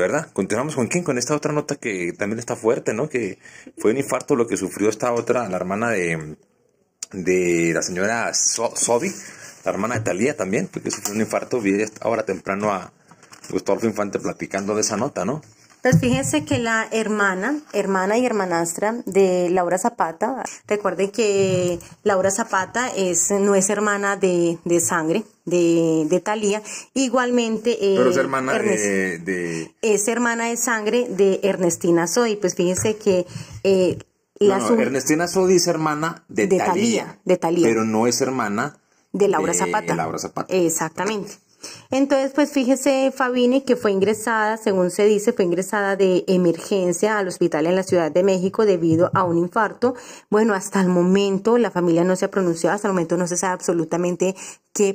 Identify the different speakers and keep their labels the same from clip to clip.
Speaker 1: ¿verdad? Continuamos con quién, con esta otra nota que también está fuerte, ¿no? Que fue un infarto lo que sufrió esta otra, la hermana de, de la señora Sobi, la hermana de Talía también, porque sufrió un infarto. Vi ahora temprano a Gustavo Infante platicando de esa nota, ¿no?
Speaker 2: Pues fíjense que la hermana, hermana y hermanastra de Laura Zapata, recuerden que Laura Zapata es, no es hermana de, sangre, de, de Talía. Igualmente. Eh, es hermana
Speaker 1: de,
Speaker 2: Es hermana de sangre de Ernestina Soy. Pues fíjense que. Eh, la no,
Speaker 1: Ernestina Sodi es hermana de, Talía, Pero no es hermana De Laura Zapata. Exactamente.
Speaker 2: Entonces, pues fíjese Fabine, que fue ingresada, según se dice, fue ingresada de emergencia al hospital en la Ciudad de México debido a un infarto. Bueno, hasta el momento la familia no se ha pronunciado, hasta el momento no se sabe absolutamente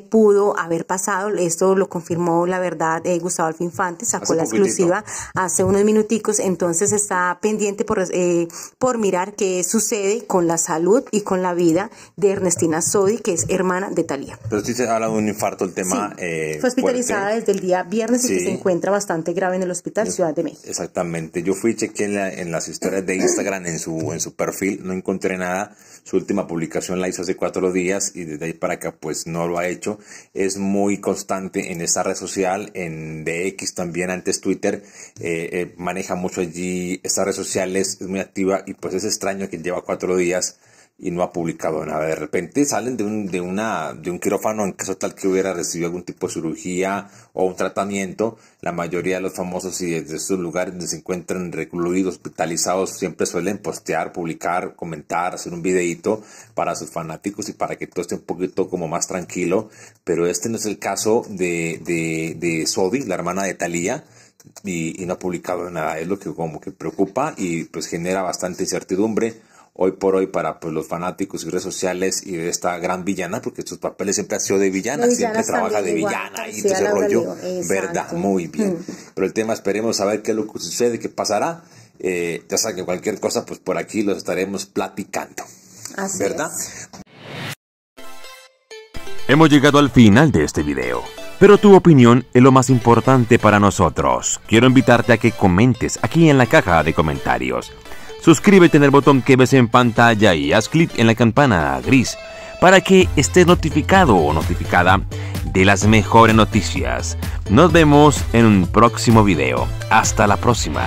Speaker 2: pudo haber pasado. Esto lo confirmó, la verdad, eh, Gustavo Alfinfante, sacó la exclusiva hace unos minuticos. Entonces está pendiente por, eh, por mirar qué sucede con la salud y con la vida de Ernestina Sodi, que es hermana de Talía.
Speaker 1: Pero si se habla de un infarto, el tema. Fue eh, hospitalizada
Speaker 2: desde el día viernes y se encuentra bastante grave en el hospital Ciudad de México.
Speaker 1: Exactamente. Yo fui chequé en, las historias de Instagram, en su, en su perfil, no encontré nada. Su última publicación la hizo hace cuatro días y desde ahí para acá, pues no lo ha hecho hecho es muy constante en esta red social, en DX también, antes Twitter, eh, eh, maneja mucho allí estas red social, es, es muy activa y pues es extraño que lleva cuatro días y no ha publicado nada. De repente salen de un, de una, de un quirófano en caso tal que hubiera recibido algún tipo de cirugía o un tratamiento. La mayoría de los famosos y desde estos lugares donde se encuentran recluidos, hospitalizados, siempre suelen postear, publicar, comentar, hacer un videíto para sus fanáticos y para que todo esté un poquito como más tranquilo. Pero este no es el caso de, de, Sodi, la hermana de Talía. Y, y, no ha publicado nada. Es lo que como que preocupa y pues genera bastante incertidumbre hoy por hoy para pues, los fanáticos y redes sociales y de esta gran villana, porque sus papeles siempre ha sido de villana, siempre trabaja de villana y todo ese rollo, ¿verdad? Muy bien. Pero el tema, esperemos a ver qué es lo que sucede, qué pasará. Eh, ya saben que cualquier cosa, pues por aquí los estaremos platicando. ¿Verdad? Hemos llegado al final de este video. Pero tu opinión es lo más importante para nosotros. Quiero invitarte a que comentes aquí en la caja de comentarios. Suscríbete en el botón que ves en pantalla y haz clic en la campana gris para que estés notificado o notificada de las mejores noticias. Nos vemos en un próximo video. Hasta la próxima.